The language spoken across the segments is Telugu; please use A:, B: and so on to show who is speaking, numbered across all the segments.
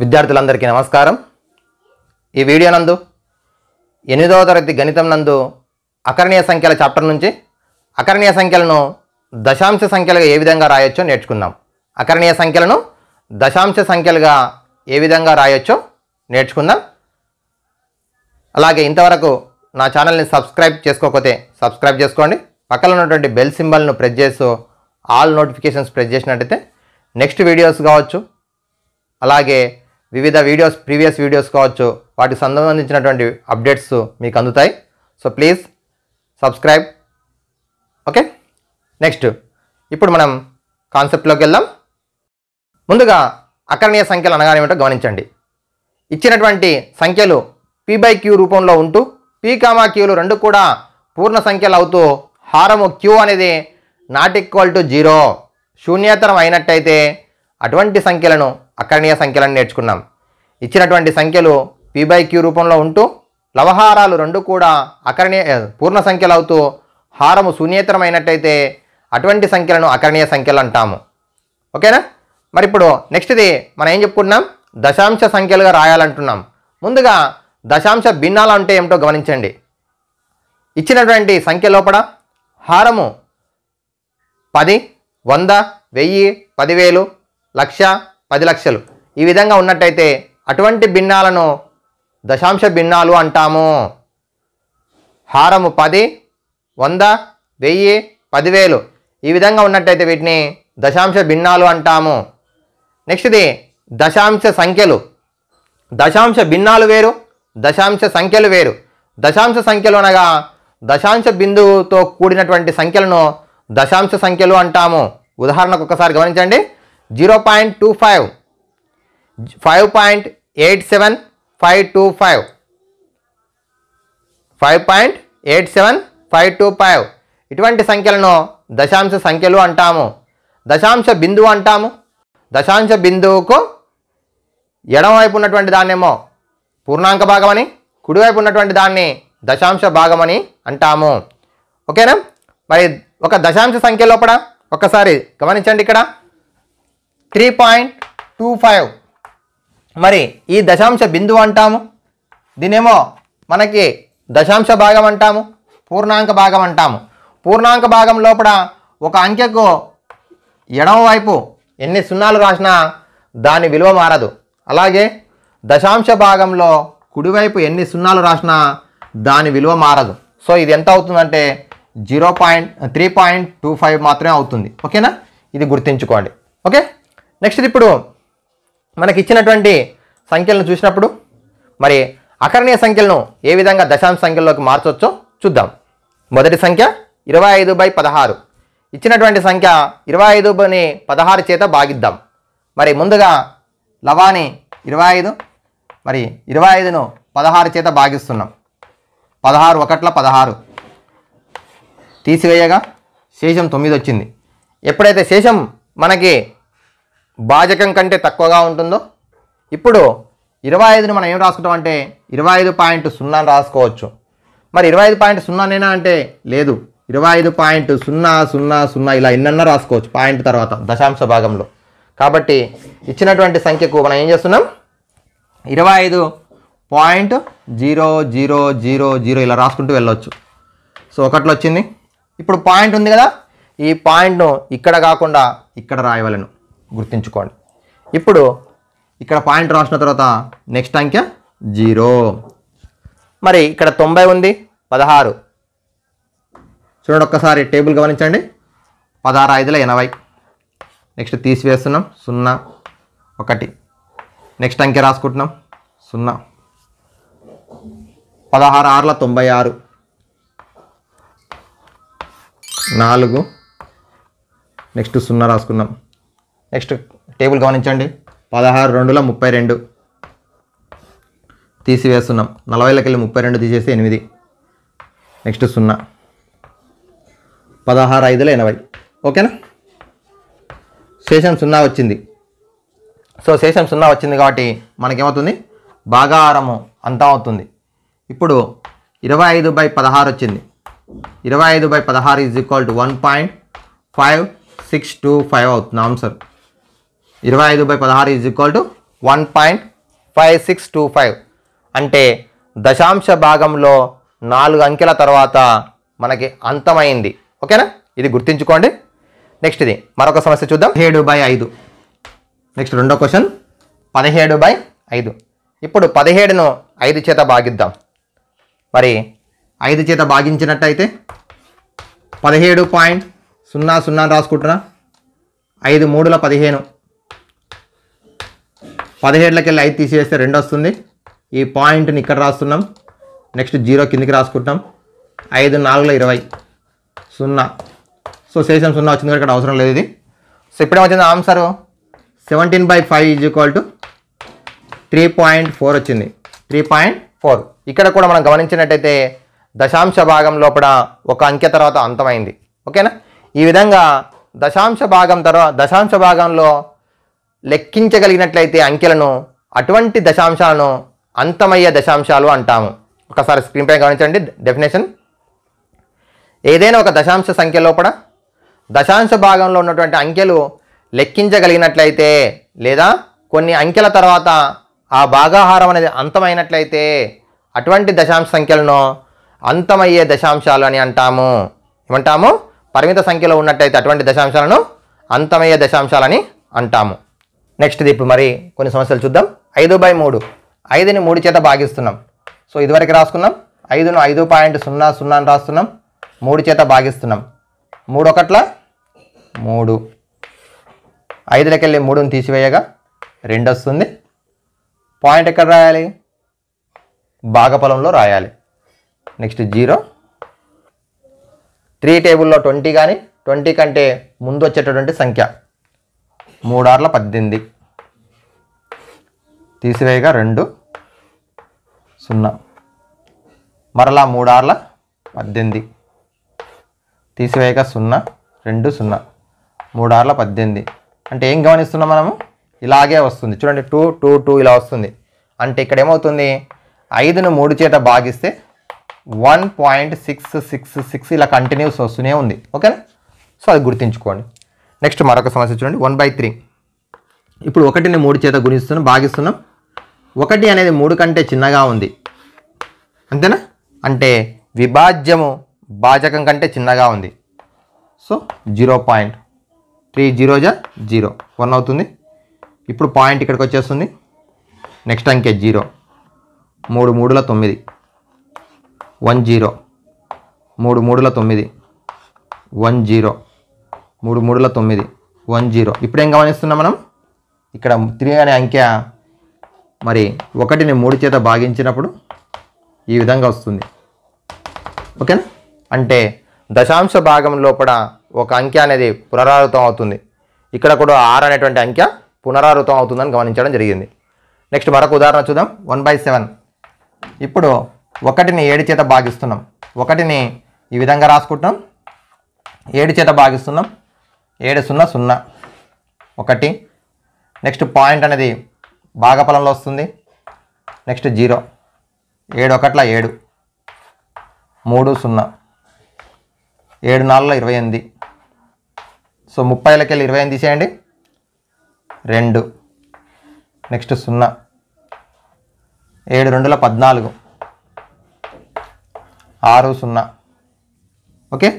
A: విద్యార్థులందరికీ నమస్కారం ఈ వీడియో నందు ఎనిమిదవ తరగతి గణితం నందు అకరణీయ సంఖ్యల చాప్టర్ నుంచి అకరణీయ సంఖ్యలను దశాంశ సంఖ్యలుగా ఏ విధంగా రాయొచ్చో నేర్చుకుందాం అకరణీయ సంఖ్యలను దశాంశ సంఖ్యలుగా ఏ విధంగా రాయొచ్చో నేర్చుకుందాం అలాగే ఇంతవరకు నా ఛానల్ని సబ్స్క్రైబ్ చేసుకోకపోతే సబ్స్క్రైబ్ చేసుకోండి పక్కన ఉన్నటువంటి బెల్ సింబల్ను ప్రెస్ చేస్తూ ఆల్ నోటిఫికేషన్స్ ప్రెస్ చేసినట్టయితే నెక్స్ట్ వీడియోస్ కావచ్చు అలాగే వివిధ వీడియోస్ ప్రీవియస్ వీడియోస్ కావచ్చు వాటికి సంబంధించినటువంటి అప్డేట్స్ మీకు అందుతాయి so please subscribe okay next ఇప్పుడు మనం కాన్సెప్ట్లోకి వెళ్దాం ముందుగా అకరణీయ సంఖ్యలు అనగానేమిటో గమనించండి ఇచ్చినటువంటి సంఖ్యలు పీ బై క్యూ రూపంలో ఉంటూ పి కామా క్యూలు రెండు కూడా పూర్ణ సంఖ్యలు అవుతూ హారము క్యూ అనేది నాట్ ఈక్వల్ టు జీరో శూన్యేతరం అయినట్టయితే అటువంటి సంఖ్యలను అకర్ణీయ సంఖ్యలను నేర్చుకున్నాం ఇచ్చినటువంటి సంఖ్యలు పి బై క్యూ రూపంలో ఉంటూ లవహారాలు రెండు కూడా అకర్ణీయ పూర్ణ సంఖ్యలు అవుతూ హారము శూన్యేతరమైనట్టయితే అటువంటి సంఖ్యలను అకర్ణీయ సంఖ్యలు అంటాము ఓకేనా మరి ఇప్పుడు నెక్స్ట్ది మనం ఏం చెప్పుకున్నాం దశాంశ సంఖ్యలుగా రాయాలంటున్నాం ముందుగా దశాంశ భిన్నాలు అంటే ఏమిటో గమనించండి ఇచ్చినటువంటి సంఖ్య లోపల హారము పది వంద వెయ్యి పదివేలు లక్ష పది లక్షలు ఈ విధంగా ఉన్నట్టయితే అటువంటి భిన్నాలను దశాంశ భిన్నాలు అంటాము హారము పది వంద వెయ్యి పదివేలు ఈ విధంగా ఉన్నట్టయితే వీటిని దశాంశ భిన్నాలు అంటాము నెక్స్ట్ది దశాంశ సంఖ్యలు దశాంశ భిన్నాలు వేరు దశాంశ సంఖ్యలు వేరు దశాంశ సంఖ్యలు అనగా దశాంశ బిందువుతో కూడినటువంటి సంఖ్యలను దశాంశ సంఖ్యలు అంటాము ఉదాహరణకు ఒకసారి గమనించండి zero point two five five point eight seven five two five five point eight seven five two five ఇటువంటి సంఖ్యలను దశాంశ సంఖ్యలు అంటాము దశాంశ బిందువు అంటాము దశాంశ బిందువుకు ఎడమవైపు ఉన్నటువంటి దాన్నేమో పూర్ణాంక భాగమని కుడివైపు ఉన్నటువంటి దాన్ని దశాంశ భాగమని అంటాము ఓకేనా మరి ఒక దశాంశ సంఖ్య లోపల ఒక్కసారి గమనించండి ఇక్కడ త్రీ పాయింట్ టూ ఫైవ్ మరి ఈ దశాంశ బిందువు అంటాము దీనేమో మనకి దశాంశ భాగం అంటాము పూర్ణాంక భాగం అంటాము పూర్ణాంక భాగం లోపల ఒక అంకెకు ఎడమవైపు ఎన్ని సున్నాలు రాసినా దాని విలువ మారదు అలాగే దశాంశ భాగంలో కుడివైపు ఎన్ని సున్నాలు రాసినా దాని విలువ మారదు సో ఇది ఎంత అవుతుందంటే zero point three point two five మాత్రమే అవుతుంది ఓకేనా ఇది గుర్తుంచుకోండి ఓకే నెక్స్ట్ ఇప్పుడు మనకి ఇచ్చినటువంటి సంఖ్యలను చూసినప్పుడు మరి అకరణీయ సంఖ్యలను ఏ విధంగా దశాంశ సంఖ్యలోకి మార్చవచ్చో చూద్దాం మొదటి సంఖ్య ఇరవై ఐదు బై పదహారు ఇచ్చినటువంటి సంఖ్య ఇరవై ఐదు బై పదహారు చేత భాగిద్దాం మరి ముందుగా లవాని ఇరవై ఐదు మరి ఇరవై ఐదును పదహారు చేత భాగిస్తున్నాం పదహారు ఒకట్ల పదహారు తీసివేయగా శేషం తొమ్మిది వచ్చింది ఎప్పుడైతే శేషం మనకి భాజకం కంటే తక్కువగా ఉంటుందో ఇప్పుడు ఇరవై ఐదును మనం ఏం రాసుకుంటాం అంటే ఇరవై ఐదు పాయింట్ సున్నాను రాసుకోవచ్చు మరి ఇరవై ఐదు పాయింట్ సున్నానేనా అంటే లేదు ఇరవై ఐదు పాయింట్ సున్నా సున్నా సున్నా ఇలా ఎన్నన్నా రాసుకోవచ్చు పాయింట్ తర్వాత దశాంశ భాగంలో కాబట్టి ఇచ్చినటువంటి సంఖ్యకు మనం ఏం చేస్తున్నాం ఇరవై ఐదు point zero zero zero zero ఇలా రాసుకుంటూ వెళ్ళొచ్చు సో ఒకట్లో వచ్చింది ఇప్పుడు పాయింట్ ఉంది కదా ఈ పాయింట్ను ఇక్కడ కాకుండా ఇక్కడ రాయవలను గుర్తుంచుకోండి ఇప్పుడు ఇక్కడ పాయింట్ రాసిన తర్వాత నెక్స్ట్ అంకె జీరో మరి ఇక్కడ తొంభై ఉంది పదహారు చూడండి ఒక్కసారి టేబుల్ గమనించండి పదహారు ఐదుల ఎనభై నెక్స్ట్ తీసివేస్తున్నాం సున్నా ఒకటి నెక్స్ట్ అంకె రాసుకుంటున్నాం సున్నా పదహారు ఆరుల తొంభై ఆరు నాలుగు నెక్స్ట్ సున్నా రాసుకున్నాం నెక్స్ట్ టేబుల్ గమనించండి పదహారు రెండుల ముప్పై రెండు తీసివేస్తున్నాం నలభై వెళ్ళి ముప్పై రెండు తీసేసి ఎనిమిది నెక్స్ట్ సున్నా పదహారు ఐదుల ఎనభై ఓకేనా శేషం సున్నా వచ్చింది సో శేషం సున్నా వచ్చింది కాబట్టి మనకేమవుతుంది భాగాహారము అంతా అవుతుంది ఇప్పుడు ఇరవై ఐదు బై పదహారు వచ్చింది ఇరవై ఐదు బై పదహారు is equal to one point five six two five అవుతుంది ఆన్సర్ ఇరవై ఐదు బై పదహారు is equal to one point five six two five అంటే దశాంశ భాగంలో నాలుగు అంకెల తర్వాత మనకి అంతమైంది ఓకేనా ఇది గుర్తుంచుకోండి నెక్స్ట్ ఇది మరొక సమస్య చూద్దాం పదిహేడు బై ఐదు నెక్స్ట్ రెండో క్వశ్చన్ పదిహేడు బై ఐదు ఇప్పుడు పదిహేడును ఐదు చేత భాగిద్దాం మరి ఐదు చేత భాగించినట్టయితే పదిహేడు పాయింట్ సున్నా సున్నా రాసుకుంటున్నా ఐదు మూడుల పదిహేను పదిహేడులకెళ్ళి ఐదు తీసేస్తే రెండు వస్తుంది ఈ పాయింట్ని ఇక్కడ రాస్తున్నాం నెక్స్ట్ జీరో కిందికి రాసుకుంటాం ఐదు నాలుగులో ఇరవై సున్నా సో శేషం సున్నా వచ్చింది ఇక్కడ అవసరం లేదు ఇది సో ఇప్పుడేమొచ్చింది answer seventeen by five is equal to three point four వచ్చింది త్రీ పాయింట్ ఫోర్ ఇక్కడ కూడా మనం గమనించినట్టయితే దశాంశ భాగం లోపల ఒక అంకె తర్వాత అంతమైంది ఓకేనా ఈ విధంగా దశాంశ భాగం తర్వాత దశాంశ భాగంలో లెక్కించగలిగినట్లయితే అంకెలను అటువంటి దశాంశాలను అంతమయ్యే దశాంశాలు అంటాము ఒకసారి స్క్రీన్పై గమనించండి డెఫినేషన్ ఏదైనా ఒక దశాంశ సంఖ్య లోపల దశాంశ భాగంలో ఉన్నటువంటి అంకెలు లెక్కించగలిగినట్లయితే లేదా కొన్ని అంకెల తర్వాత ఆ భాగాహారం అనేది అంతమైనట్లయితే అటువంటి దశాంశ సంఖ్యలను అంతమయ్యే దశాంశాలు అని అంటాము ఏమంటాము పరిమిత సంఖ్యలో ఉన్నట్లయితే అటువంటి దశాంశాలను అంతమయ్యే దశాంశాలని అంటాము నెక్స్ట్ది ఇప్పుడు మరి కొన్ని సమస్యలు చూద్దాం ఐదు బై మూడు ఐదుని మూడు చేత భాగిస్తున్నాం సో ఇదివరకు రాసుకున్నాం ఐదును ఐదు పాయింట్ సున్నా సున్నాను రాస్తున్నాం మూడు చేత భాగిస్తున్నాం మూడు ఒకట్ల మూడు ఐదులకి వెళ్ళి మూడుని తీసివేయగా రెండు వస్తుంది పాయింట్ ఎక్కడ రాయాలి భాగఫలంలో రాయాలి నెక్స్ట్ జీరో త్రీ టేబుల్లో ట్వంటీ కానీ ట్వంటీ కంటే ముందు వచ్చేటటువంటి సంఖ్య మూడార్ల పద్దెనిమిది తీసివేయగా రెండు సున్నా మరలా మూడార్ల పద్దెనిమిది తీసివేయగా సున్నా రెండు సున్నా మూడార్ల పద్దెనిమిది అంటే ఏం గమనిస్తున్నాం మనము ఇలాగే వస్తుంది చూడండి టూ టూ టూ ఇలా వస్తుంది అంటే ఇక్కడ ఏమవుతుంది ఐదును మూడు చేత భాగిస్తే one point six six six ఇలా కంటిన్యూస్ వస్తూనే ఉంది ఓకేనా సో అది గుర్తుంచుకోండి నెక్స్ట్ మరొక సమస్య చూడండి వన్ బై త్రీ ఇప్పుడు ఒకటిని మూడు చేత గుణిస్తున్నాం భాగిస్తున్నాం ఒకటి అనేది మూడు కంటే చిన్నగా ఉంది అంతేనా అంటే విభాజ్యము భాజకం కంటే చిన్నగా ఉంది so zero point three zero జా జీరో వన్ అవుతుంది ఇప్పుడు పాయింట్ ఇక్కడికి వచ్చేస్తుంది నెక్స్ట్ అంకె జీరో మూడు మూడుల తొమ్మిది వన్ జీరో మూడు మూడుల తొమ్మిది వన్ జీరో మూడు మూడుల తొమ్మిది వన్ జీరో ఇప్పుడు ఏం గమనిస్తున్నాం మనం ఇక్కడ త్రీ అనే అంకె మరి ఒకటిని మూడు చేత భాగించినప్పుడు ఈ విధంగా వస్తుంది ఓకేనా అంటే దశాంశ భాగం లోపల ఒక అంకె అనేది పునరావృతం అవుతుంది ఇక్కడ కూడా ఆరు అనేటువంటి అంకె పునరావృతం అవుతుందని గమనించడం జరిగింది నెక్స్ట్ మరొక ఉదాహరణ చూద్దాం వన్ బై సెవెన్ ఇప్పుడు ఒకటిని ఏడు చేత భాగిస్తున్నాం ఒకటిని ఈ విధంగా రాసుకుంటున్నాం ఏడు చేత భాగిస్తున్నాం ఏడు సున్నా సున్నా ఒకటి నెక్స్ట్ పాయింట్ అనేది భాగఫలంలో వస్తుంది నెక్స్ట్ జీరో ఏడు ఒకట్ల ఏడు మూడు సున్నా ఏడు నాలుగులో ఇరవై ఎనిమిది సో ముప్పైలకి వెళ్ళి ఇరవై ఎనిమిది తీసేయండి రెండు నెక్స్ట్ సున్నా ఏడు రెండుల పద్నాలుగు ఆరు సున్నా ఓకే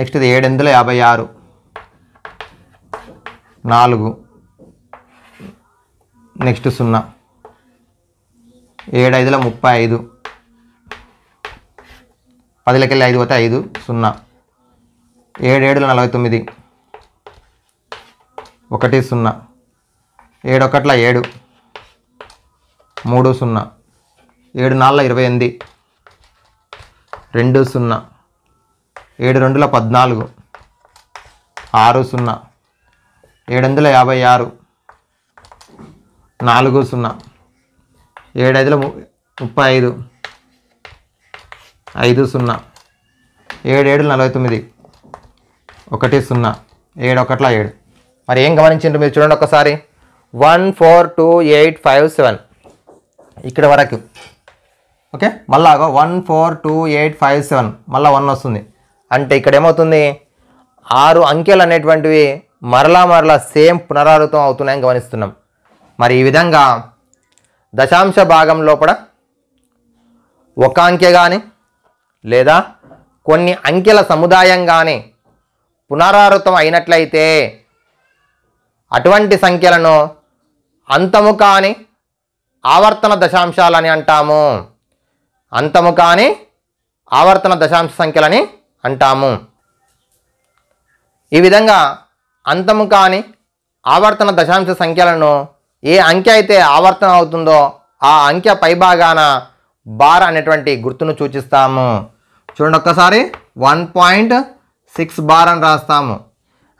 A: నెక్స్ట్ ఇది ఏడు ఎనిమిదిలో యాభై ఆరు నాలుగు నెక్స్ట్ సున్నా ఏడు ఐదుల ముప్పై ఐదు పదిలకెళ్ళి ఐదు పోతే ఐదు సున్నా ఏడేడుల నలభై తొమ్మిది ఒకటి సున్నా ఏడొకట్ల ఏడు మూడు సున్నా ఏడు నాలుగు ఇరవై ఎనిమిది రెండు సున్నా ఏడు రెండుల పద్నాలుగు ఆరు సున్నా ఏడు వందల యాభై ఆరు నాలుగు సున్నా ఏడు ఐదుల ముప్పై ఐదు ఐదు సున్నా ఏడేడు నలభై తొమ్మిది ఒకటి సున్నా ఏడు ఒకట్ల ఏడు మరి ఏం గమనించండి మీరు చూడండి ఒకసారి one four two eight five seven ఇక్కడ వరకు ఓకే మళ్ళా one four two eight five seven మళ్ళీ వన్ వస్తుంది అంటే ఇక్కడ ఏమవుతుంది ఆరు అంకెలు అనేటువంటివి మరలా మరలా సేమ్ పునరావృతం అవుతున్నాయని గమనిస్తున్నాం మరి ఈ విధంగా దశాంశ భాగం లోపల ఒక అంకె కానీ లేదా కొన్ని అంకెల సముదాయం కానీ పునరావృతం అయినట్లయితే అటువంటి సంఖ్యలను అంతము కాని ఆవర్తన దశాంశాలని అంటాము అంతము కాని ఆవర్తన దశాంశ సంఖ్యలని అంటాము ఈ విధంగా అంతము కాని ఆవర్తన దశాంశ సంఖ్యలను ఏ అంకె అయితే ఆవర్తన అవుతుందో ఆ అంకె పైభాగాన బార్ అనేటువంటి గుర్తును సూచిస్తాము చూడండి ఒక్కసారి వన్ పాయింట్ సిక్స్ బార్ అని రాస్తాము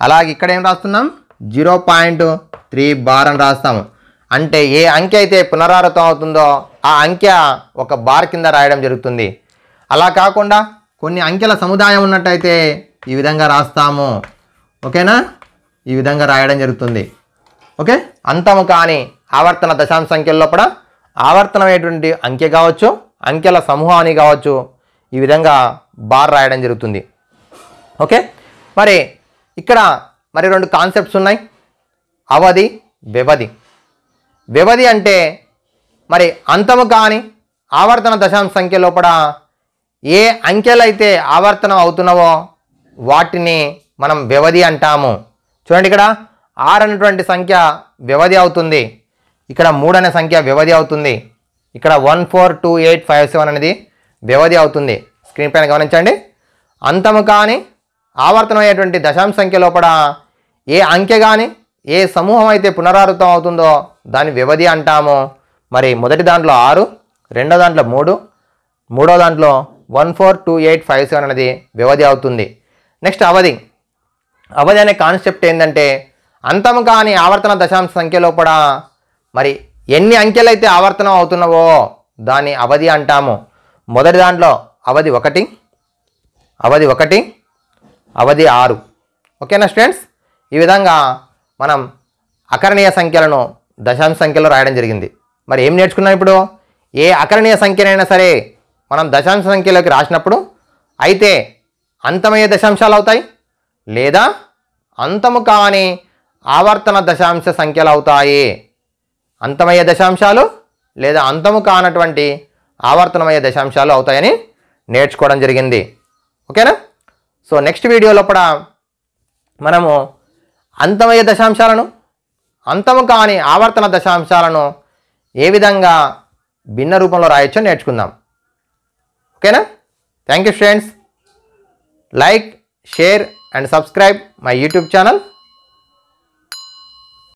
A: అలాగే ఇక్కడ ఏం రాస్తున్నాం జీరో పాయింట్ త్రీ బార్ అని రాస్తాము అంటే ఏ అంకె అయితే పునరావృతం అవుతుందో ఆ అంకె ఒక బార్ కింద రాయడం జరుగుతుంది అలా కాకుండా కొన్ని అంకెల సముదాయం ఉన్నట్టయితే ఈ విధంగా రాస్తాము ఓకేనా ఈ విధంగా రాయడం జరుగుతుంది ఓకే అంతము కాని ఆవర్తన దశాంశ సంఖ్యల లోపల ఆవర్తనమైనటువంటి అంకె కావచ్చు అంకెల సమూహాన్ని కావచ్చు ఈ విధంగా బార్ రాయడం జరుగుతుంది ఓకే మరి ఇక్కడ మరి రెండు కాన్సెప్ట్స్ ఉన్నాయి అవధి వ్యవధి వ్యవధి అంటే మరి అంతము కాని ఆవర్తన దశాంశ సంఖ్య లోపల ఏ అంకెలైతే ఆవర్తనం అవుతున్నావో వాటిని మనం వ్యవధి అంటాము చూడండి ఇక్కడ ఆరు అనేటువంటి సంఖ్య వ్యవధి అవుతుంది ఇక్కడ మూడు అనే సంఖ్య వ్యవధి అవుతుంది ఇక్కడ one four two eight five seven అనేది వ్యవధి అవుతుంది స్క్రీన్ పైన గమనించండి అంతము కానీ అయ్యేటువంటి దశాంశ సంఖ్య లోపల ఏ అంకె కానీ ఏ సమూహం అయితే పునరావృతం అవుతుందో దాని వ్యవధి అంటాము మరి మొదటి దాంట్లో ఆరు రెండో దాంట్లో మూడు మూడో దాంట్లో one four two eight five seven అనేది వ్యవధి అవుతుంది నెక్స్ట్ అవధి అవధి అనే కాన్సెప్ట్ ఏంటంటే అంతం కాని ఆవర్తన దశాంశ సంఖ్యలో కూడా మరి ఎన్ని అంకెలైతే ఆవర్తనం అవుతున్నావో దాన్ని అవధి అంటాము మొదటి దాంట్లో అవధి ఒకటి అవధి ఒకటి అవధి ఆరు ఓకేనా స్టూడెంట్స్ ఈ విధంగా మనం అకరణీయ సంఖ్యలను దశాంశ సంఖ్యలో రాయడం జరిగింది మరి ఏం నేర్చుకున్నాం ఇప్పుడు ఏ అకరణీయ సంఖ్యనైనా సరే మనం దశాంశ సంఖ్యలోకి రాసినప్పుడు అయితే అంతమయ్యే దశాంశాలు అవుతాయి లేదా అంతము కాని ఆవర్తన దశాంశ సంఖ్యలు అవుతాయి అంతమయ్యే దశాంశాలు లేదా అంతము కానటువంటి ఆవర్తనమయ్యే దశాంశాలు అవుతాయని నేర్చుకోవడం జరిగింది ఓకేనా సో నెక్స్ట్ వీడియోలో కూడా మనము అంతమయ్యే దశాంశాలను అంతము కాని ఆవర్తన దశాంశాలను ఏ విధంగా భిన్న రూపంలో రాయొచ్చో నేర్చుకుందాం ఓకేనా thank you friends like share and subscribe my YouTube channel